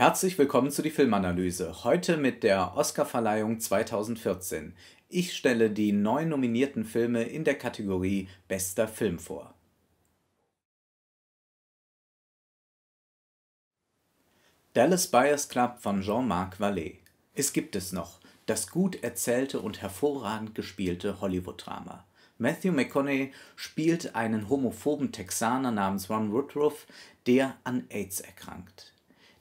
Herzlich willkommen zu die Filmanalyse. Heute mit der Oscarverleihung 2014. Ich stelle die neun nominierten Filme in der Kategorie Bester Film vor. Dallas Buyers Club von Jean-Marc Vallée. Es gibt es noch, das gut erzählte und hervorragend gespielte Hollywood-Drama. Matthew McConaughey spielt einen homophoben Texaner namens Ron Woodruff, der an AIDS erkrankt.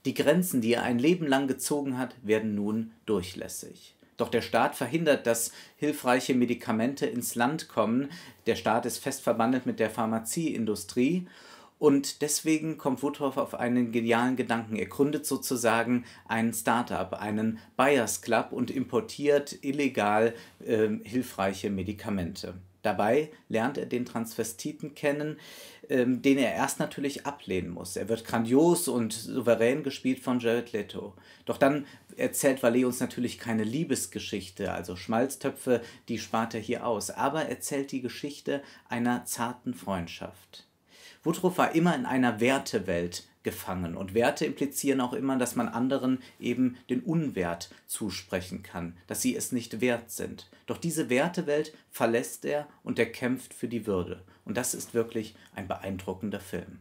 Die Grenzen, die er ein Leben lang gezogen hat, werden nun durchlässig. Doch der Staat verhindert, dass hilfreiche Medikamente ins Land kommen. Der Staat ist fest verbandelt mit der Pharmazieindustrie. Und deswegen kommt Wuthoff auf einen genialen Gedanken. Er gründet sozusagen einen Startup, einen Buyers Club und importiert illegal äh, hilfreiche Medikamente. Dabei lernt er den Transvestiten kennen, ähm, den er erst natürlich ablehnen muss. Er wird grandios und souverän gespielt von Jared Leto. Doch dann erzählt Valet uns natürlich keine Liebesgeschichte, also Schmalztöpfe, die spart er hier aus, aber erzählt die Geschichte einer zarten Freundschaft. Woodruff war immer in einer Wertewelt gefangen. Und Werte implizieren auch immer, dass man anderen eben den Unwert zusprechen kann, dass sie es nicht wert sind. Doch diese Wertewelt verlässt er und er kämpft für die Würde. Und das ist wirklich ein beeindruckender Film.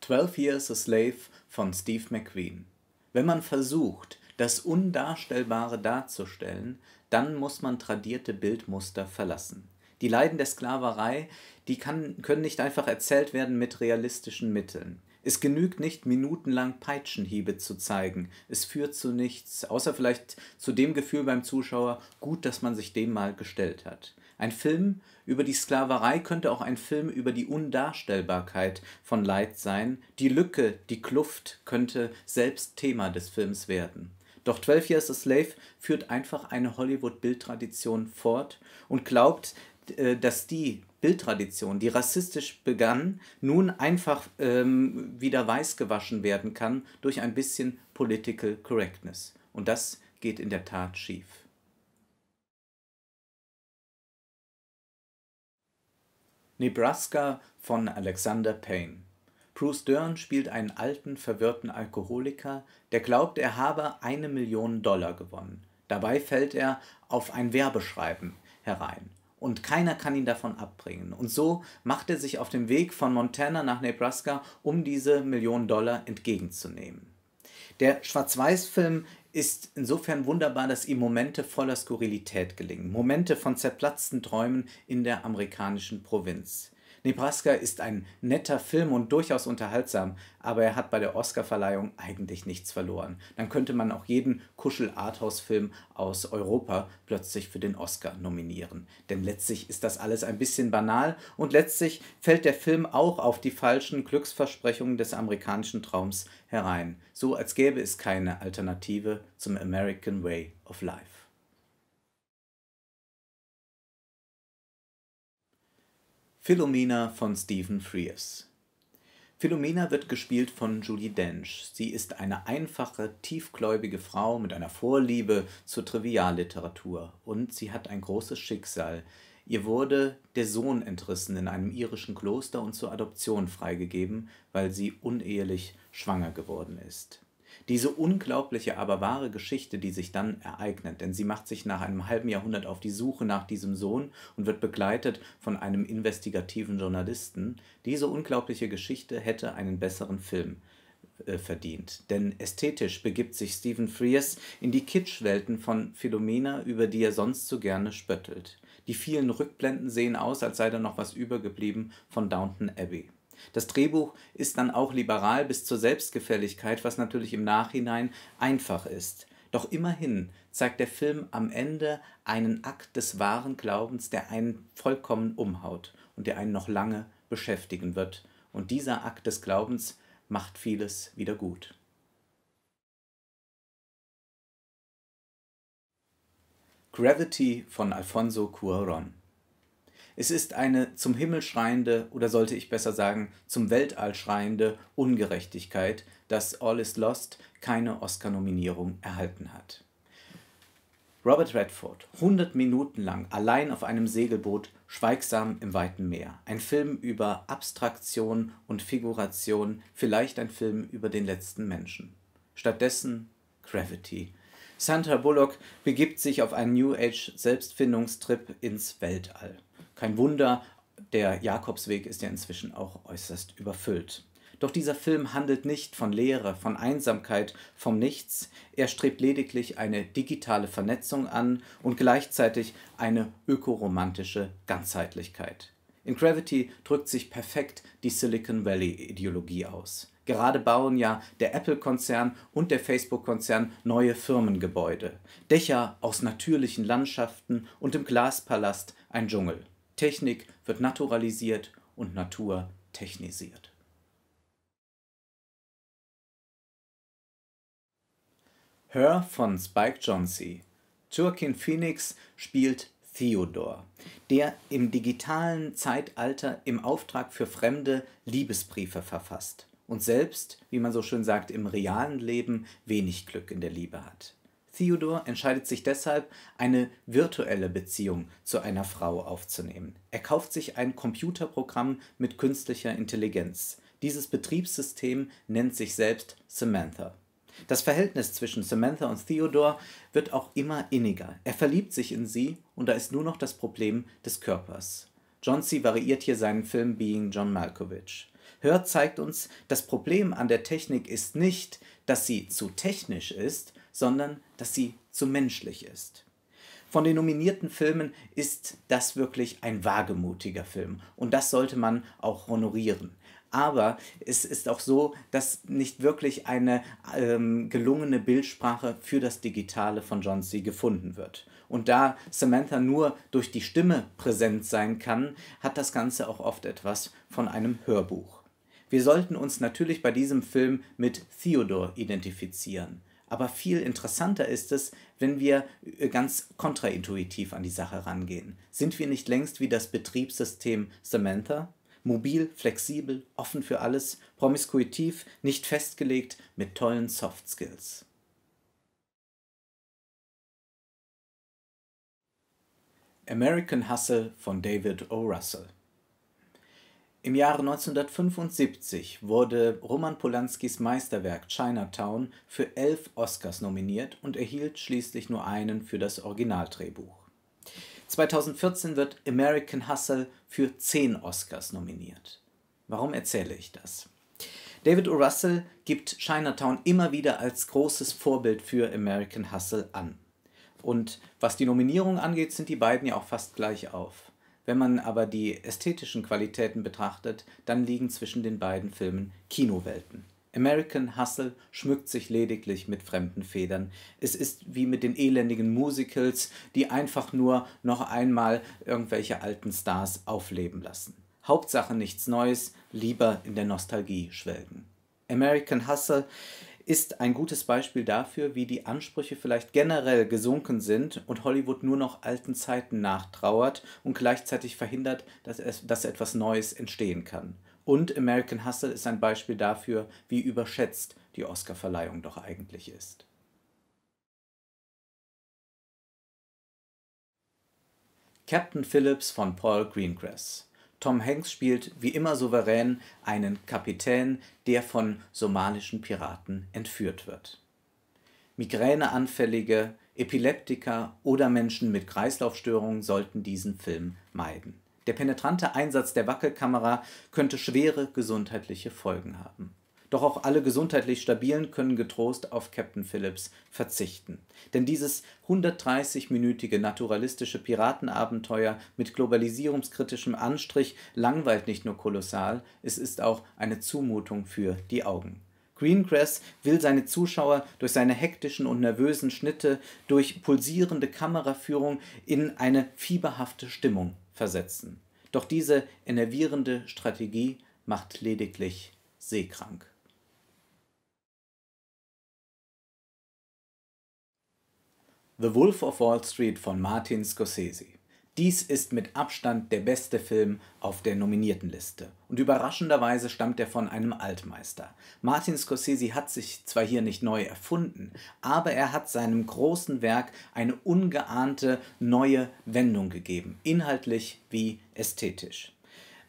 Twelve Years a Slave von Steve McQueen. Wenn man versucht, das Undarstellbare darzustellen, dann muss man tradierte Bildmuster verlassen die Leiden der Sklaverei, die kann, können nicht einfach erzählt werden mit realistischen Mitteln. Es genügt nicht, minutenlang Peitschenhiebe zu zeigen. Es führt zu nichts, außer vielleicht zu dem Gefühl beim Zuschauer, gut, dass man sich dem mal gestellt hat. Ein Film über die Sklaverei könnte auch ein Film über die Undarstellbarkeit von Leid sein. Die Lücke, die Kluft könnte selbst Thema des Films werden. Doch 12 Years a Slave führt einfach eine Hollywood-Bildtradition fort und glaubt, äh, dass die Bildtradition, die rassistisch begann, nun einfach ähm, wieder weiß gewaschen werden kann durch ein bisschen Political Correctness. Und das geht in der Tat schief. Nebraska von Alexander Payne. Bruce Dern spielt einen alten, verwirrten Alkoholiker, der glaubt, er habe eine Million Dollar gewonnen. Dabei fällt er auf ein Werbeschreiben herein und keiner kann ihn davon abbringen. Und so macht er sich auf den Weg von Montana nach Nebraska, um diese Millionen Dollar entgegenzunehmen. Der Schwarz-Weiß-Film ist insofern wunderbar, dass ihm Momente voller Skurrilität gelingen, Momente von zerplatzten Träumen in der amerikanischen Provinz. Nebraska ist ein netter Film und durchaus unterhaltsam, aber er hat bei der Oscarverleihung eigentlich nichts verloren. Dann könnte man auch jeden Kuschel-Arthouse-Film aus Europa plötzlich für den Oscar nominieren. Denn letztlich ist das alles ein bisschen banal und letztlich fällt der Film auch auf die falschen Glücksversprechungen des amerikanischen Traums herein. So als gäbe es keine Alternative zum American Way of Life. Philomena von Stephen Frears. Philomena wird gespielt von Julie Dench. Sie ist eine einfache, tiefgläubige Frau mit einer Vorliebe zur Trivialliteratur und sie hat ein großes Schicksal. Ihr wurde der Sohn entrissen in einem irischen Kloster und zur Adoption freigegeben, weil sie unehelich schwanger geworden ist. Diese unglaubliche, aber wahre Geschichte, die sich dann ereignet, denn sie macht sich nach einem halben Jahrhundert auf die Suche nach diesem Sohn und wird begleitet von einem investigativen Journalisten, diese unglaubliche Geschichte hätte einen besseren Film äh, verdient. Denn ästhetisch begibt sich Stephen Frears in die Kitschwelten von Philomena, über die er sonst so gerne spöttelt. Die vielen Rückblenden sehen aus, als sei da noch was übergeblieben von Downton Abbey. Das Drehbuch ist dann auch liberal bis zur Selbstgefälligkeit, was natürlich im Nachhinein einfach ist. Doch immerhin zeigt der Film am Ende einen Akt des wahren Glaubens, der einen vollkommen umhaut und der einen noch lange beschäftigen wird. Und dieser Akt des Glaubens macht vieles wieder gut. Gravity von Alfonso Cuaron es ist eine zum Himmel schreiende, oder sollte ich besser sagen, zum Weltall schreiende Ungerechtigkeit, dass All is Lost keine Oscar-Nominierung erhalten hat. Robert Redford, 100 Minuten lang allein auf einem Segelboot, schweigsam im weiten Meer. Ein Film über Abstraktion und Figuration, vielleicht ein Film über den letzten Menschen. Stattdessen Gravity. Sandra Bullock begibt sich auf einen New Age Selbstfindungstrip ins Weltall. Kein Wunder, der Jakobsweg ist ja inzwischen auch äußerst überfüllt. Doch dieser Film handelt nicht von Leere, von Einsamkeit, vom Nichts. Er strebt lediglich eine digitale Vernetzung an und gleichzeitig eine ökoromantische Ganzheitlichkeit. In Gravity drückt sich perfekt die Silicon Valley-Ideologie aus. Gerade bauen ja der Apple-Konzern und der Facebook-Konzern neue Firmengebäude. Dächer aus natürlichen Landschaften und im Glaspalast ein Dschungel. Technik wird naturalisiert und Natur technisiert. Hör von Spike Jonze. Turkin Phoenix spielt Theodor, der im digitalen Zeitalter im Auftrag für Fremde Liebesbriefe verfasst und selbst, wie man so schön sagt, im realen Leben wenig Glück in der Liebe hat. Theodor entscheidet sich deshalb, eine virtuelle Beziehung zu einer Frau aufzunehmen. Er kauft sich ein Computerprogramm mit künstlicher Intelligenz. Dieses Betriebssystem nennt sich selbst Samantha. Das Verhältnis zwischen Samantha und Theodor wird auch immer inniger. Er verliebt sich in sie und da ist nur noch das Problem des Körpers. John C. variiert hier seinen Film Being John Malkovich. Hör zeigt uns, das Problem an der Technik ist nicht, dass sie zu technisch ist, sondern dass sie zu menschlich ist. Von den nominierten Filmen ist das wirklich ein wagemutiger Film und das sollte man auch honorieren. Aber es ist auch so, dass nicht wirklich eine ähm, gelungene Bildsprache für das Digitale von John C. gefunden wird. Und da Samantha nur durch die Stimme präsent sein kann, hat das Ganze auch oft etwas von einem Hörbuch. Wir sollten uns natürlich bei diesem Film mit Theodore identifizieren. Aber viel interessanter ist es, wenn wir äh, ganz kontraintuitiv an die Sache rangehen. Sind wir nicht längst wie das Betriebssystem Samantha? Mobil, flexibel, offen für alles, promiskuitiv, nicht festgelegt, mit tollen Soft Skills. American Hustle von David O. Russell im Jahre 1975 wurde Roman Polanskis Meisterwerk Chinatown für elf Oscars nominiert und erhielt schließlich nur einen für das Originaldrehbuch. 2014 wird American Hustle für zehn Oscars nominiert. Warum erzähle ich das? David O. Russell gibt Chinatown immer wieder als großes Vorbild für American Hustle an. Und was die Nominierung angeht, sind die beiden ja auch fast gleich auf. Wenn man aber die ästhetischen Qualitäten betrachtet, dann liegen zwischen den beiden Filmen Kinowelten. American Hustle schmückt sich lediglich mit fremden Federn. Es ist wie mit den elendigen Musicals, die einfach nur noch einmal irgendwelche alten Stars aufleben lassen. Hauptsache nichts Neues, lieber in der Nostalgie schwelgen. American Hustle ist ein gutes Beispiel dafür, wie die Ansprüche vielleicht generell gesunken sind und Hollywood nur noch alten Zeiten nachtrauert und gleichzeitig verhindert, dass, es, dass etwas Neues entstehen kann. Und American Hustle ist ein Beispiel dafür, wie überschätzt die Oscarverleihung doch eigentlich ist. Captain Phillips von Paul Greengrass Tom Hanks spielt wie immer souverän einen Kapitän, der von somalischen Piraten entführt wird. Migräneanfällige, Epileptiker oder Menschen mit Kreislaufstörungen sollten diesen Film meiden. Der penetrante Einsatz der Wackelkamera könnte schwere gesundheitliche Folgen haben. Doch auch alle gesundheitlich Stabilen können getrost auf Captain Phillips verzichten. Denn dieses 130-minütige naturalistische Piratenabenteuer mit globalisierungskritischem Anstrich langweilt nicht nur kolossal, es ist auch eine Zumutung für die Augen. Greengrass will seine Zuschauer durch seine hektischen und nervösen Schnitte, durch pulsierende Kameraführung in eine fieberhafte Stimmung versetzen. Doch diese enervierende Strategie macht lediglich seekrank. The Wolf of Wall Street von Martin Scorsese. Dies ist mit Abstand der beste Film auf der nominierten Liste. Und überraschenderweise stammt er von einem Altmeister. Martin Scorsese hat sich zwar hier nicht neu erfunden, aber er hat seinem großen Werk eine ungeahnte neue Wendung gegeben, inhaltlich wie ästhetisch.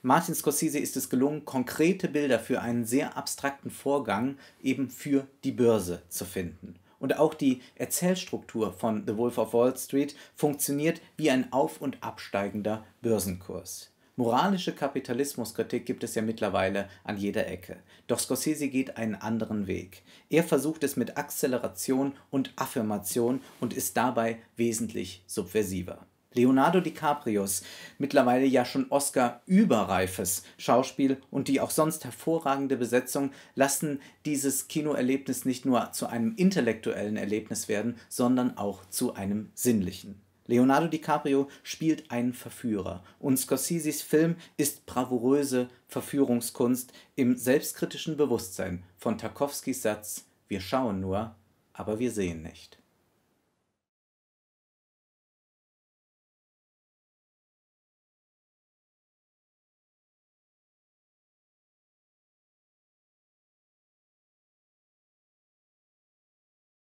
Martin Scorsese ist es gelungen, konkrete Bilder für einen sehr abstrakten Vorgang eben für die Börse zu finden. Und auch die Erzählstruktur von The Wolf of Wall Street funktioniert wie ein auf- und absteigender Börsenkurs. Moralische Kapitalismuskritik gibt es ja mittlerweile an jeder Ecke. Doch Scorsese geht einen anderen Weg. Er versucht es mit Akzeleration und Affirmation und ist dabei wesentlich subversiver. Leonardo DiCaprios mittlerweile ja schon Oscar-überreifes Schauspiel und die auch sonst hervorragende Besetzung lassen dieses Kinoerlebnis nicht nur zu einem intellektuellen Erlebnis werden, sondern auch zu einem sinnlichen. Leonardo DiCaprio spielt einen Verführer und Scorseses Film ist bravouröse Verführungskunst im selbstkritischen Bewusstsein von Tarkovskis Satz Wir schauen nur, aber wir sehen nicht.